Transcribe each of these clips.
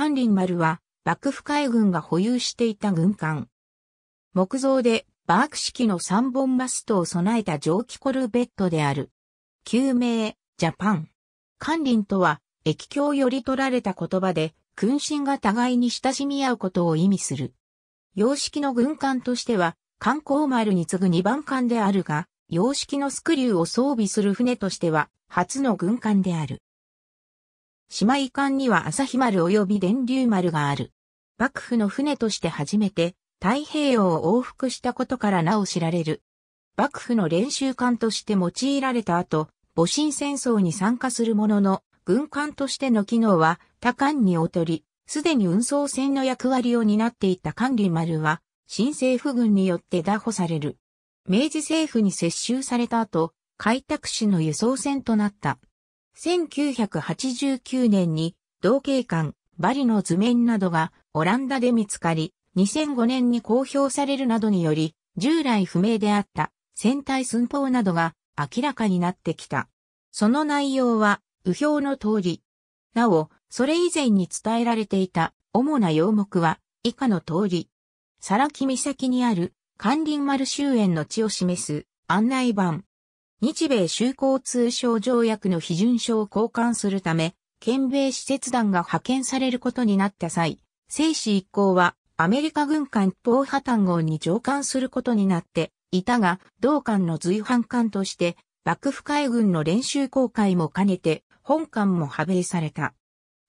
関林丸は、幕府海軍が保有していた軍艦。木造で、バーク式の3本マストを備えた蒸気コルベットである。救命、ジャパン。関林とは、液境より取られた言葉で、君臣が互いに親しみ合うことを意味する。洋式の軍艦としては、観光丸に次ぐ2番艦であるが、洋式のスクリューを装備する船としては、初の軍艦である。姉妹艦には朝日丸及び電流丸がある。幕府の船として初めて太平洋を往復したことからなお知られる。幕府の練習艦として用いられた後、戊辰戦争に参加するものの、軍艦としての機能は他艦に劣り、すでに運送船の役割を担っていた管理丸は、新政府軍によって打破される。明治政府に接収された後、開拓使の輸送船となった。1989年に同系館、バリの図面などがオランダで見つかり、2005年に公表されるなどにより、従来不明であった船体寸法などが明らかになってきた。その内容は、右表の通り。なお、それ以前に伝えられていた主な要目は、以下の通り。サラキ岬にある、関林丸周辺の地を示す案内板、日米修好通商条約の批准書を交換するため、県米使節団が派遣されることになった際、生死一行はアメリカ軍艦ポーハタ号に乗艦することになっていたが、同艦の随伴艦として、幕府海軍の練習公開も兼ねて、本艦も派兵された。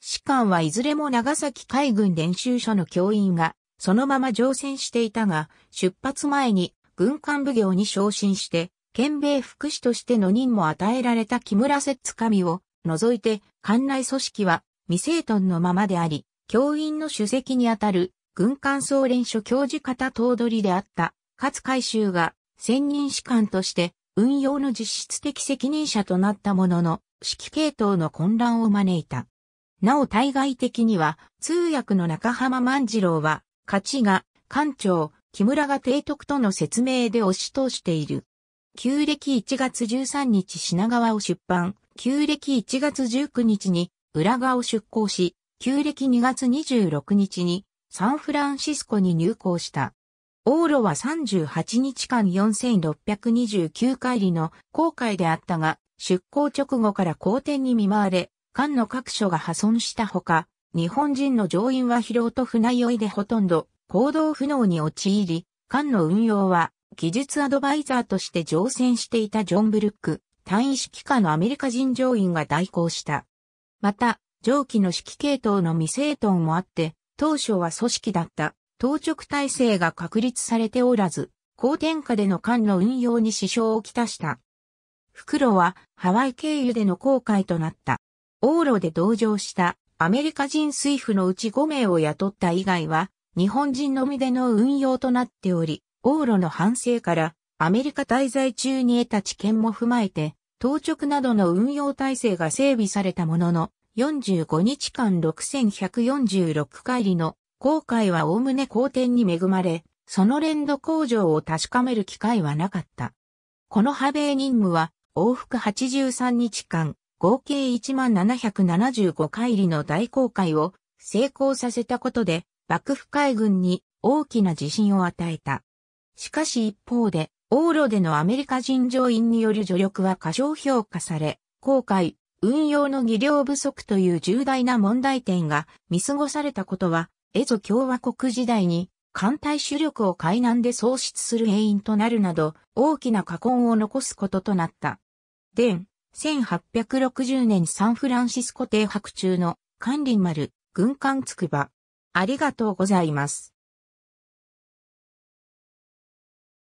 士官はいずれも長崎海軍練習所の教員が、そのまま乗船していたが、出発前に軍艦奉行に昇進して、県米副使としての任も与えられた木村節神を除いて、館内組織は未整頓のままであり、教員の主席にあたる軍艦総連所教授方頭取であった勝海舟が専任士官として運用の実質的責任者となったものの、指揮系統の混乱を招いた。なお対外的には、通訳の中浜万次郎は、勝ちが、艦長、木村が提督との説明で押し通している。旧暦1月13日品川を出版、旧暦1月19日に浦賀を出港し、旧暦2月26日にサンフランシスコに入港した。往路は38日間4629回りの航海であったが、出港直後から好天に見舞われ、艦の各所が破損したほか、日本人の乗員は疲労と船酔いでほとんど行動不能に陥り、艦の運用は技術アドバイザーとして乗船していたジョン・ブルック、単位指揮下のアメリカ人乗員が代行した。また、上記の指揮系統の未整頓もあって、当初は組織だった当直体制が確立されておらず、高天下での艦の運用に支障をきたした。袋はハワイ経由での航海となった。往路で同乗したアメリカ人水夫のうち5名を雇った以外は、日本人のみでの運用となっており、往路の反省からアメリカ滞在中に得た知見も踏まえて、当直などの運用体制が整備されたものの、45日間6146回りの航海は概ね好転に恵まれ、その連動工場を確かめる機会はなかった。この派米任務は往復83日間、合計1775回りの大航海を成功させたことで、幕府海軍に大きな自信を与えた。しかし一方で、ー路でのアメリカ人乗員による助力は過小評価され、航海、運用の技量不足という重大な問題点が見過ごされたことは、エゾ共和国時代に艦隊主力を海南で喪失する原因となるなど、大きな過根を残すこととなった。伝、1860年サンフランシスコ停泊中の管理丸、軍艦つくば。ありがとうございます。